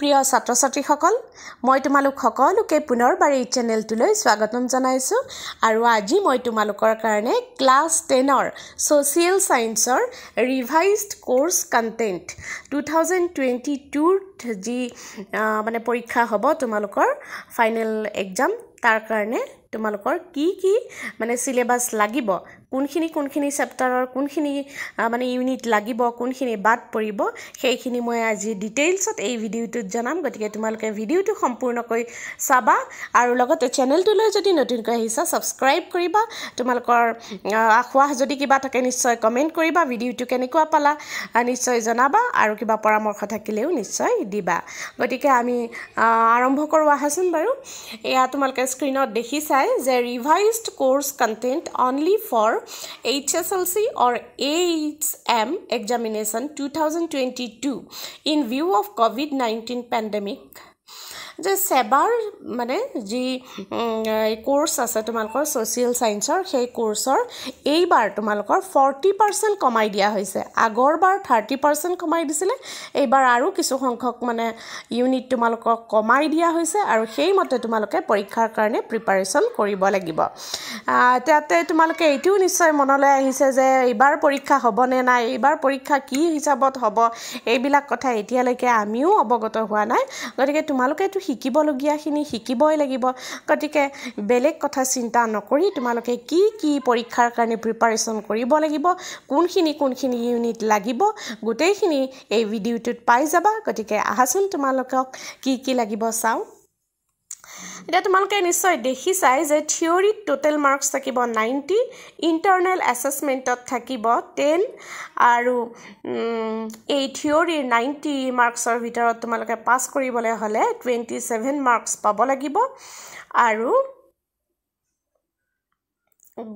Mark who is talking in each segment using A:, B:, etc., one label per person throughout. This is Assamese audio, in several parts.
A: প্ৰিয় ছাত্ৰ ছাত্ৰীসকল মই তোমালোক সকলোকে পুনৰবাৰ এই চেনেলটোলৈ স্বাগতম জনাইছোঁ আৰু আজি মই তোমালোকৰ কাৰণে ক্লাছ টেনৰ ছ'চিয়েল ছায়েন্সৰ revised course content two thousand twenty টুত যি মানে পৰীক্ষা হ'ব তোমালোকৰ ফাইনেল একজাম তাৰ কাৰণে তোমালোকৰ কি কি মানে চিলেবাছ লাগিব কোনখিনি কোনখিনি চেপ্টাৰৰ কোনখিনি মানে ইউনিট লাগিব কোনখিনি বাদ পৰিব সেইখিনি মই আজি ডিটেইলছত এই ভিডিঅ'টোত জনাম গতিকে তোমালোকে ভিডিঅ'টো সম্পূৰ্ণকৈ চাবা আৰু লগতে চেনেলটোলৈ যদি নতুনকৈ আহিছা ছাবস্ক্ৰাইব কৰিবা তোমালোকৰ আশোৱাহ যদি কিবা থাকে নিশ্চয় কমেণ্ট কৰিবা ভিডিঅ'টো কেনেকুৱা পালা নিশ্চয় জনাবা আৰু কিবা পৰামৰ্শ থাকিলেও নিশ্চয় দিবা গতিকে আমি আৰম্ভ কৰোঁ আহাচোন বাৰু এয়া তোমালোকে স্ক্ৰীণত দেখিছাই যে revised course content only for HSLC or AHM examination 2022 in view of COVID-19 pandemic যে ছেবাৰ মানে যি কোৰ্ছ আছে তোমালোকৰ ছ'চিয়েল ছায়েন্সৰ সেই কোৰ্ছৰ এইবাৰ তোমালোকৰ ফৰ্টি পাৰ্চেণ্ট কমাই দিয়া হৈছে আগৰবাৰ থাৰ্টি পাৰ্চেণ্ট কমাই দিছিলে এইবাৰ আৰু কিছু সংখ্যক মানে ইউনিট তোমালোকক কমাই দিয়া হৈছে আৰু সেইমতে তোমালোকে পৰীক্ষাৰ কাৰণে প্ৰিপাৰেশ্যন কৰিব লাগিব তাতে তোমালোকে এইটোও নিশ্চয় মনলৈ আহিছে যে এইবাৰ পৰীক্ষা হ'বনে নাই এইবাৰ পৰীক্ষা কি হিচাপত হ'ব এইবিলাক কথা এতিয়ালৈকে আমিও অৱগত হোৱা নাই গতিকে তোমালোকে এইটো শিকিবলগীয়াখিনি শিকিবই লাগিব গতিকে বেলেগ কথা চিন্তা নকৰি তোমালোকে কি কি পৰীক্ষাৰ কাৰণে প্ৰিপাৰেশ্যন কৰিব লাগিব কোনখিনি কোনখিনি ইউনিট লাগিব গোটেইখিনি এই ভিডিঅ'টোত পাই যাবা গতিকে আহাচোন তোমালোকক কি কি লাগিব চাওঁ এতিয়া তোমালোকে নিশ্চয় দেখিছাই যে থিয়ৰীত টোটেল মাৰ্কছ থাকিব নাইণ্টি ইণ্টাৰনেল এছেছমেণ্টত থাকিব টেন আৰু এই থিয়ৰীৰ নাইণ্টি মাৰ্কছৰ ভিতৰত তোমালোকে পাছ কৰিবলৈ হ'লে টুৱেণ্টি ছেভেন মাৰ্কছ পাব লাগিব আৰু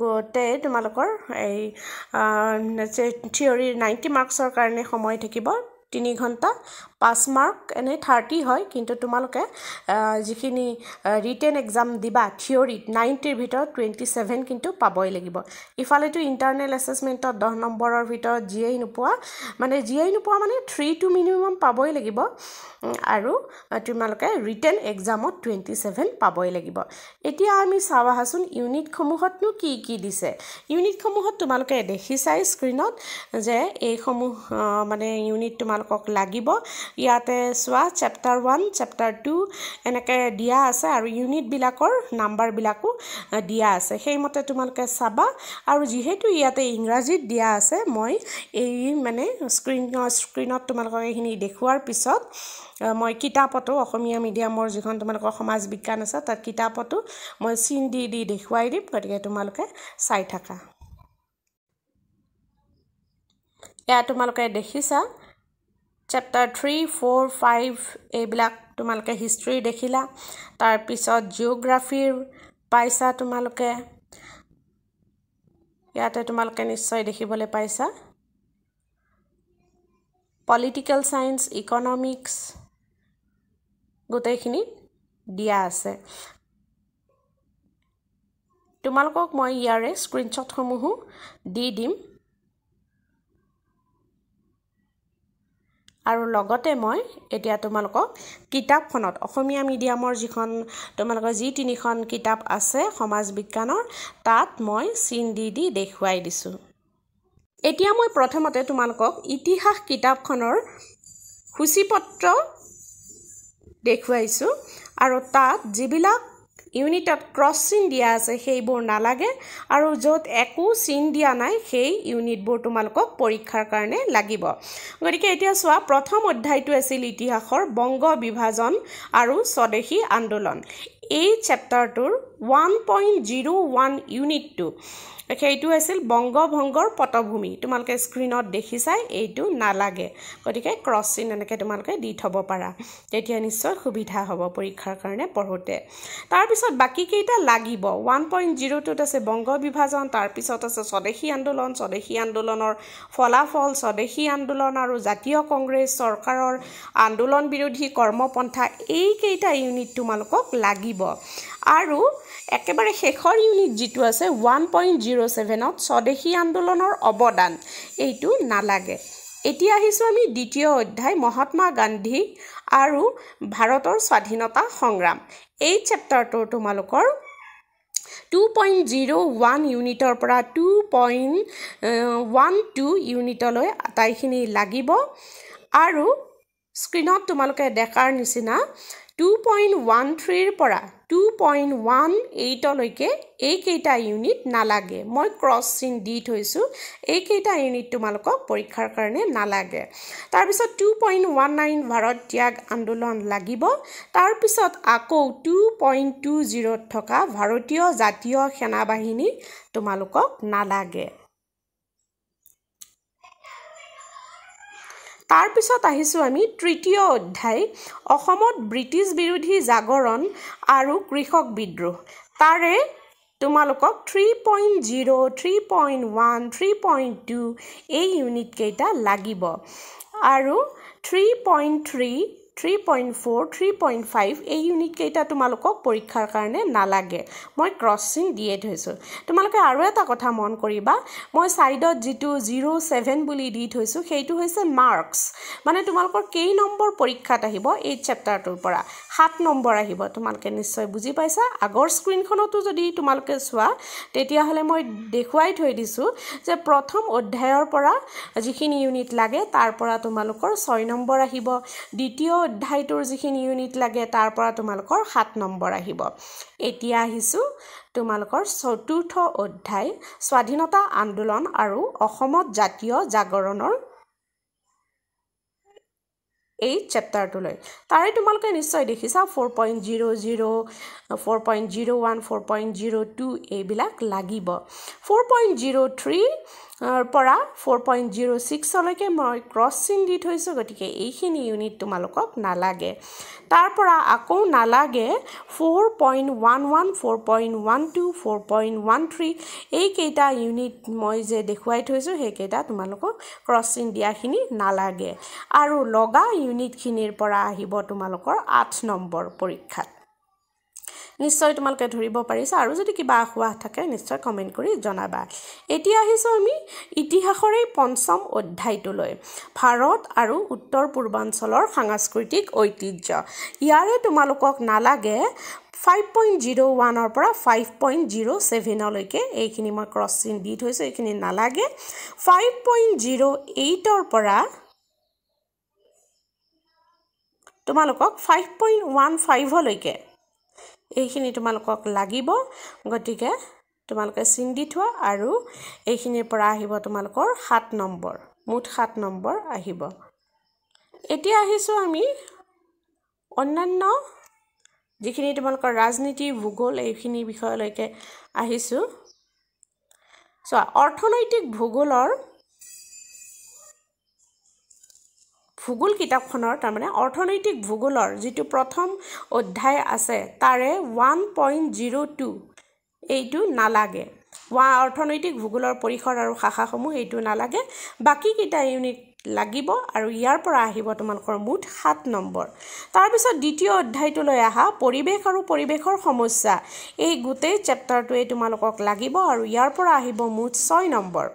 A: গোটে তোমালোকৰ এই থিয়ৰীৰ নাইণ্টি মাৰ্কছৰ কাৰণে সময় থাকিব তিনি ঘণ্টা পাঁচ মাৰ্ক এনেই থাৰ্টি হয় কিন্তু তোমালোকে যিখিনি ৰিটেন এক্সাম দিবা থিয়ৰিত নাইণ্টিৰ ভিতৰত টুৱেণ্টি ছেভেন কিন্তু পাবই লাগিব ইফালেতো ইণ্টাৰনেল এছেছমেণ্টত দহ নম্বৰৰ ভিতৰত জিয়েই নোপোৱা মানে জিয়েই নোপোৱা মানে থ্ৰী টু মিনিমাম পাবই লাগিব আৰু তোমালোকে ৰিটেন এক্সামত টুৱেণ্টি ছেভেন পাবই লাগিব এতিয়া আমি চাওঁ আহাচোন ইউনিটসমূহতনো কি কি দিছে ইউনিটসমূহত তোমালোকে দেখিছাই স্ক্ৰীণত যে এইসমূহ মানে ইউনিট তোমালোকে তোমালোকক লাগিব ইয়াতে চোৱা চেপ্টাৰ ওৱান চেপ্টাৰ টু এনেকৈ দিয়া আছে আৰু ইউনিটবিলাকৰ নাম্বাৰবিলাকো দিয়া আছে সেইমতে তোমালোকে চাবা আৰু যিহেতু ইয়াতে ইংৰাজীত দিয়া আছে মই এই মানে স্ক্ৰীণ স্ক্ৰীণত তোমালোকক এইখিনি দেখুওৱাৰ পিছত মই কিতাপতো অসমীয়া মিডিয়ামৰ যিখন তোমালোকৰ সমাজ বিজ্ঞান আছে তাত কিতাপতো মই চিন দি দি দেখুৱাই দিম গতিকে তোমালোকে চাই থাকা এয়া তোমালোকে দেখিছা চেপ্টাৰ থ্ৰী ফ'ৰ ফাইভ এইবিলাক তোমালোকে হিষ্ট্ৰী দেখিলা তাৰপিছত জিঅ'গ্ৰাফিৰ পাইছা তোমালোকে ইয়াতে তোমালোকে নিশ্চয় দেখিবলৈ পাইছা পলিটিকেল ছায়েন্স ইকনমিক্স গোটেইখিনি দিয়া আছে তোমালোকক মই ইয়াৰে স্ক্ৰীনশ্বটসমূহো দি দিম আৰু লগতে মই এতিয়া তোমালোকক কিতাপখনত অসমীয়া মিডিয়ামৰ যিখন তোমালোকৰ যি তিনিখন কিতাপ আছে সমাজ বিজ্ঞানৰ তাত মই চিন দি দি দেখুৱাই দিছোঁ এতিয়া মই প্ৰথমতে তোমালোকক ইতিহাস কিতাপখনৰ সূচীপত্ৰ দেখুৱাইছোঁ আৰু তাত যিবিলাক ইউনিটত ক্ৰছ চিন দিয়া আছে সেইবোৰ নালাগে আৰু য'ত একো চিন দিয়া নাই সেই ইউনিটবোৰ তোমালোকক পৰীক্ষাৰ কাৰণে লাগিব গতিকে এতিয়া চোৱা প্ৰথম অধ্যায়টো আছিল ইতিহাসৰ বংগ বিভাজন আৰু স্বদেশী আন্দোলন এই চেপ্টাৰটোৰ one point zero' one unit two সেইটো আছিল বংগভংগৰ পটভূমি তোমালোকে স্ক্ৰীণত দেখিছাই এইটো নালাগে গতিকে ক্ৰছ চিন এনেকৈ তোমালোকে দি থ'ব পাৰা তেতিয়া নিশ্চয় সুবিধা হ'ব পৰীক্ষাৰ কাৰণে পঢ়োঁতে তাৰপিছত বাকীকেইটা লাগিব ওৱান পইণ্ট জিৰ' টুত আছে বংগ বিভাজন তাৰপিছত আছে স্বদেশী আন্দোলন স্বদেশী আন্দোলনৰ ফলাফল স্বদেশী আন্দোলন আৰু জাতীয় কংগ্ৰেছ চৰকাৰৰ আন্দোলন বিৰোধী কৰ্মপন্থা এইকেইটা ইউনিট তোমালোকক লাগিব আৰু একেবাৰে শেষৰ ইউনিট যিটো আছে ওৱান পইণ্ট জিৰ' ছেভেনত স্বদেশী আন্দোলনৰ অৱদান এইটো নালাগে এতিয়া আহিছোঁ আমি দ্বিতীয় অধ্যায় মহাত্মা গান্ধী আৰু ভাৰতৰ স্বাধীনতা সংগ্ৰাম এই চেপ্টাৰটোৰ তোমালোকৰ টু পইণ্ট জিৰ' ওৱান ইউনিটৰ পৰা টু পইণ্ট ওৱান টু ইউনিটলৈ আটাইখিনি লাগিব আৰু স্ক্ৰীণত তোমালোকে দেখাৰ নিচিনা টু পইণ্ট ওৱান থ্ৰীৰ পৰা টু পইণ্ট ওৱান এইটলৈকে এইকেইটা ইউনিট নালাগে মই ক্ৰছ চিন দি থৈছোঁ এইকেইটা ইউনিট তোমালোকক পৰীক্ষাৰ কাৰণে নালাগে তাৰপিছত two point one nine Bharat ত্যাগ আন্দোলন লাগিব তাৰপিছত আকৌ টু পইণ্ট টু জিৰ'ত থকা ভাৰতীয় জাতীয় সেনাবাহিনী তোমালোকক নালাগে তাৰপিছত আহিছোঁ আমি তৃতীয় অধ্যায় অসমত ব্ৰিটিছ বিৰোধী জাগৰণ আৰু কৃষক বিদ্ৰোহ তাৰে তোমালোকক three point zero' three point one three point two এই ইউনিটকেইটা লাগিব আৰু three point three three point four three point five এই ইউনিটকেইটা তোমালোকক পৰীক্ষাৰ কাৰণে নালাগে মই ক্ৰছিং দিয়ে থৈছোঁ তোমালোকে আৰু এটা কথা মন কৰিবা মই ছাইডত যিটো জিৰ' ছেভেন বুলি দি থৈছোঁ সেইটো হৈছে মাৰ্কছ মানে তোমালোকৰ কেই নম্বৰ পৰীক্ষাত আহিব এই চেপ্টাৰটোৰ পৰা সাত নম্বৰ আহিব তোমালোকে নিশ্চয় বুজি পাইছা আগৰ স্ক্ৰীণখনতো যদি তোমালোকে চোৱা তেতিয়াহ'লে মই দেখুৱাই থৈ দিছোঁ যে প্ৰথম অধ্যায়ৰ পৰা যিখিনি ইউনিট লাগে তাৰ পৰা তোমালোকৰ ছয় নম্বৰ আহিব দ্বিতীয় অধ্যায়টোৰ যিখিনি ইউনিট লাগে তাৰ পৰা তোমালোকৰ সাত নম্বৰ আহিব এতিয়া আহিছোঁ তোমালোকৰ চতুৰ্থ অধ্যায় স্বাধীনতা আন্দোলন আৰু অসমত জাতীয় জাগৰণৰ এই চেপ্টাৰটোলৈ তাৰে তোমালোকে নিশ্চয় দেখিছা four point zero' zero' four point zero' one four point zero' two এইবিলাক লাগিব ফ'ৰ পইণ্ট জিৰ' থ্ৰী পৰা ফ'ৰ পইণ্ট জিৰ' ছিক্সলৈকে মই ক্ৰছ চিন দি থৈছোঁ গতিকে এইখিনি ইউনিট তোমালোকক নালাগে তাৰ পৰা আকৌ নালাগে four point one one four point one two four point one three এইকেইটা ইউনিট মই যে দেখুৱাই থৈছোঁ সেইকেইটা তোমালোকক ক্ৰছ চিন দিয়াখিনি নালাগে আৰু লগা ইউনিটখিনিৰ পৰা আহিব তোমালোকৰ আঠ নম্বৰ পৰীক্ষাত নিশ্চয় তোমালোকে ধৰিব পাৰিছা আৰু যদি কিবা আসোৱাহ থাকে নিশ্চয় কমেণ্ট কৰি জনাবা এতিয়া আহিছোঁ আমি ইতিহাসৰেই পঞ্চম অধ্যায়টোলৈ ভাৰত আৰু উত্তৰ পূৰ্বাঞ্চলৰ সাংস্কৃতিক ঐতিহ্য ইয়াৰে তোমালোকক নালাগে ফাইভ পইণ্ট জিৰ' ওৱানৰ পৰা ফাইভ পইণ্ট জিৰ' ছেভেনলৈকে এইখিনি মই ক্ৰছ চিন দি থৈছোঁ এইখিনি নালাগে ফাইভ পইণ্ট জিৰ' এইটৰ পৰা তোমালোকক ফাইভ পইণ্ট ওৱান ফাইভলৈকে এইখিনি তোমালোকক লাগিব গতিকে তোমালোকে চিন্দি থোৱা আৰু এইখিনিৰ পৰা আহিব তোমালোকৰ সাত নম্বৰ মুঠ সাত নম্বৰ আহিব এতিয়া আহিছোঁ আমি অন্যান্য যিখিনি তোমালোকৰ ৰাজনীতি ভূগোল এইখিনি বিষয়লৈকে আহিছোঁ চোৱা অৰ্থনৈতিক ভূগোলৰ ভূগোল কিতাপখনৰ তাৰমানে অৰ্থনৈতিক ভূগোলৰ যিটো প্ৰথম অধ্যায় আছে তাৰে ওৱান পইণ্ট জিৰ' টু এইটো নালাগে অৰ্থনৈতিক ভূগোলৰ পৰিসৰ আৰু শাখাসমূহ এইটো নালাগে বাকীকেইটা ইউনিট লাগিব আৰু ইয়াৰ পৰা আহিব তোমালোকৰ মুঠ সাত নম্বৰ তাৰপিছত দ্বিতীয় অধ্যায়টোলৈ অহা পৰিৱেশ আৰু পৰিৱেশৰ সমস্যা এই গোটেই চেপ্টাৰটোৱেই তোমালোকক লাগিব আৰু ইয়াৰ পৰা আহিব মুঠ ছয় নম্বৰ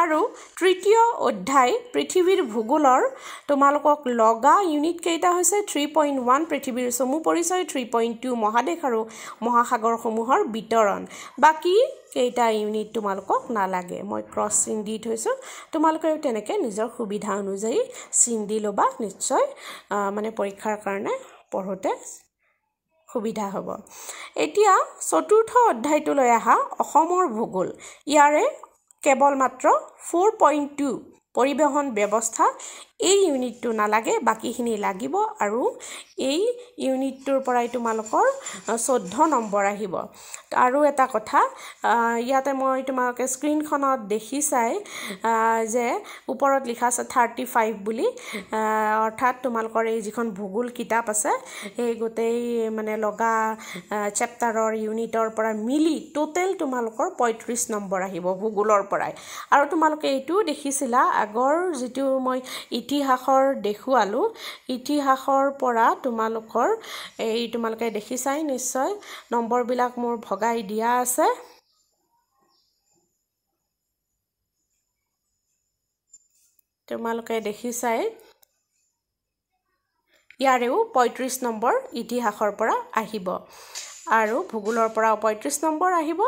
A: আৰু তৃতীয় অধ্যায় পৃথিৱীৰ ভূগোলৰ তোমালোকক লগা ইউনিটকেইটা হৈছে থ্ৰী পইণ্ট ওৱান পৃথিৱীৰ চমু পৰিচয় থ্ৰী পইণ্ট টু মহাদেশ আৰু মহাসাগৰসমূহৰ বিতৰণ বাকী কেইটা ইউনিট তোমালোকক নালাগে মই ক্ৰছ চিন দি থৈছোঁ তোমালোকেও তেনেকৈ নিজৰ সুবিধা অনুযায়ী চিন দি ল'বা নিশ্চয় মানে পৰীক্ষাৰ কাৰণে পঢ়োঁতে সুবিধা হ'ব এতিয়া চতুৰ্থ অধ্যায়টোলৈ অহা অসমৰ ভূগোল ইয়াৰে কেৱল মাত্ৰ ফ'ৰ পইণ্ট টু পৰিবহণ ব্যৱস্থা এই ইউনিটটো নালাগে বাকীখিনি লাগিব আৰু এই ইউনিটটোৰ পৰাই তোমালোকৰ চৈধ্য নম্বৰ আহিব আৰু এটা কথা ইয়াতে মই তোমালোকে স্ক্ৰীণখনত দেখি চাই যে ওপৰত লিখা আছে থাৰ্টি ফাইভ বুলি অৰ্থাৎ তোমালোকৰ এই যিখন ভূগোল কিতাপ আছে সেই গোটেই মানে লগা চেপ্টাৰৰ ইউনিটৰ পৰা মিলি ট'টেল তোমালোকৰ পঁয়ত্ৰিছ নম্বৰ আহিব ভূগোলৰ পৰাই আৰু তোমালোকে এইটোও দেখিছিলা আগৰ যিটো মই ইতিহাসৰ দেখুৱালোঁ ইতিহাসৰ পৰা তোমালোকৰ এই তোমালোকে দেখিছাই নিশ্চয় নম্বৰবিলাক মোৰ ভগাই দিয়া আছে তোমালোকে দেখিছাই ইয়াৰেও পঁয়ত্ৰিছ নম্বৰ ইতিহাসৰ পৰা আহিব আৰু ভূগোলৰ পৰাও পঁয়ত্ৰিছ নম্বৰ আহিব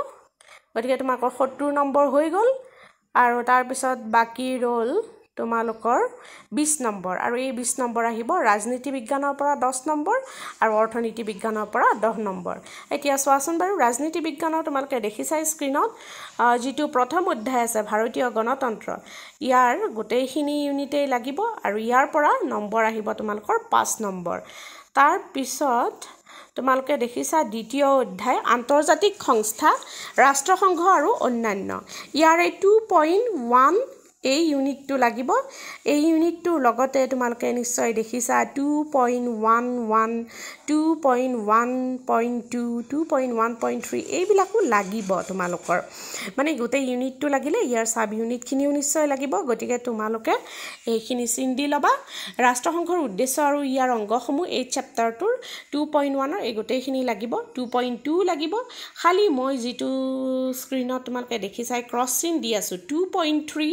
A: গতিকে তোমালোকৰ সত্তৰ নম্বৰ হৈ গ'ল আৰু তাৰপিছত বাকী ৰ'ল তোমালোকৰ বিছ নম্বৰ আৰু এই বিছ নম্বৰ আহিব ৰাজনীতি বিজ্ঞানৰ পৰা দহ নম্বৰ আৰু অৰ্থনীতি বিজ্ঞানৰ পৰা দহ নম্বৰ এতিয়া চোৱাচোন বাৰু ৰাজনীতি বিজ্ঞানৰ তোমালোকে দেখিছাই স্ক্ৰীণত যিটো প্ৰথম অধ্যায় আছে ভাৰতীয় গণতন্ত্ৰ ইয়াৰ গোটেইখিনি ইউনিটেই লাগিব আৰু ইয়াৰ পৰা নম্বৰ আহিব তোমালোকৰ পাঁচ নম্বৰ তাৰপিছত তোমালোকে দেখিছা দ্বিতীয় অধ্যায় আন্তৰ্জাতিক সংস্থা ৰাষ্ট্ৰসংঘ আৰু অন্যান্য ইয়াৰে টু পইণ্ট ওৱান এই ইউনিটটো লাগিব এই ইউনিটটোৰ লগতে তোমালোকে নিশ্চয় দেখিছা two point one one two point one point two two point one point three এইবিলাকো লাগিব তোমালোকৰ মানে গোটেই ইউনিটটো লাগিলে ইয়াৰ চাব ইউনিটখিনিও নিশ্চয় লাগিব গতিকে তোমালোকে এইখিনি চিন্তি ল'বা ৰাষ্ট্ৰসংঘৰ উদ্দেশ্য আৰু ইয়াৰ অংগসমূহ এই চেপ্টাৰটোৰ টু পইণ্ট ওৱানৰ এই গোটেইখিনি লাগিব টু পইণ্ট টু লাগিব খালী মই যিটো স্ক্ৰীণত তোমালোকে দেখিছাই ক্ৰছ চিন দি আছোঁ two point three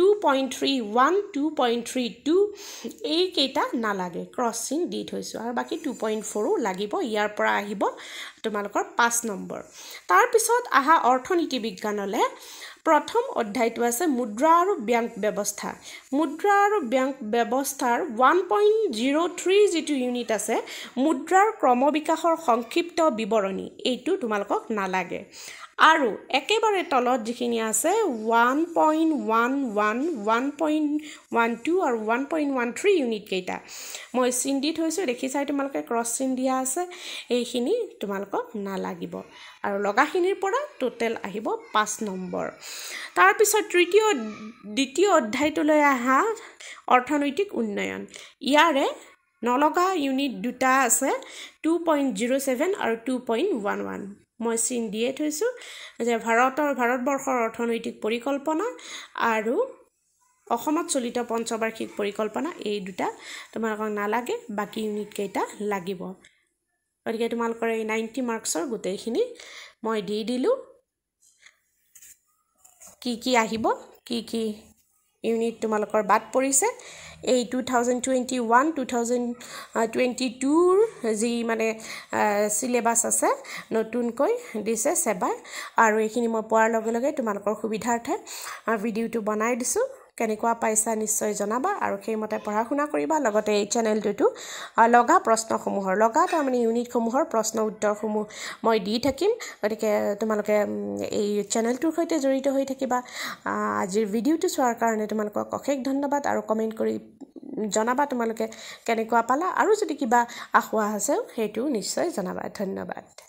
A: two point three one two point three two এইকেইটা নালাগে ক্ৰছ চিন দি থৈছোঁ আৰু বাকী টু পইণ্ট ফ'ৰো লাগিব ইয়াৰ পৰা আহিব তোমালোকৰ পাঁচ নম্বৰ তাৰপিছত অহা অৰ্থনীতি বিজ্ঞানলৈ প্ৰথম অধ্যায়টো আছে মুদ্ৰা আৰু বেংক ব্যৱস্থা মুদ্ৰা আৰু বেংক ব্যৱস্থাৰ ওৱান পইণ্ট জিৰ' থ্ৰী যিটো ইউনিট আছে মুদ্ৰাৰ ক্ৰমবিকাশৰ সংক্ষিপ্ত বিৱৰণী এইটো তোমালোকক নালাগে আৰু একেবাৰে তলত যিখিনি আছে one point one one one point one two আৰু ওৱান পইণ্ট ওৱান থ্ৰী ইউনিটকেইটা মই চিন দি থৈছোঁ দেখিছাই তোমালোকে ক্ৰছ চিন দিয়া আছে এইখিনি তোমালোকক নালাগিব আৰু লগাখিনিৰ পৰা টোটেল আহিব পাঁচ নম্বৰ তাৰপিছত তৃতীয় দ্বিতীয় অধ্যায়টোলৈ অহা অৰ্থনৈতিক উন্নয়ন ইয়াৰে নলগা ইউনিট দুটা আছে টু পইণ্ট জিৰ' ছেভেন আৰু টু পইণ্ট ওৱান ওৱান মই চিন দিয়ে থৈছোঁ যে ভাৰতৰ ভাৰতবৰ্ষৰ অৰ্থনৈতিক পৰিকল্পনা আৰু অসমত চলিত পঞ্চবাৰ্ষিক পৰিকল্পনা এই দুটা তোমালোকক নালাগে বাকী ইউনিটকেইটা লাগিব গতিকে তোমালোকৰ এই নাইণ্টি মাৰ্কছৰ গোটেইখিনি মই দি দিলোঁ কি কি আহিব কি কি ইউনিট তোমালোকৰ বাদ পৰিছে এই two thousand twenty one two thousand twenty টুৰ যি মানে চিলেবাছ আছে নতুনকৈ দিছে চেবাৰ আৰু এইখিনি মই পোৱাৰ লগে লগে তোমালোকৰ সুবিধাৰ্থে ভিডিঅ'টো বনাই দিছোঁ কেনেকুৱা পাইছা নিশ্চয় জনাবা আৰু সেইমতে পঢ়া শুনা কৰিবা লগতে এই চেনেলটোতো লগা প্ৰশ্নসমূহৰ লগা তাৰমানে ইউনিটসমূহৰ প্ৰশ্ন উত্তৰসমূহ মই দি থাকিম গতিকে তোমালোকে এই চেনেলটোৰ সৈতে জড়িত হৈ থাকিবা আজিৰ ভিডিঅ'টো চোৱাৰ কাৰণে তোমালোকক অশেষ ধন্যবাদ আৰু কমেণ্ট কৰি জনাবা তোমালোকে কেনেকুৱা পালা আৰু যদি কিবা আসোৱাহ আছেও সেইটোও নিশ্চয় জনাবা ধন্যবাদ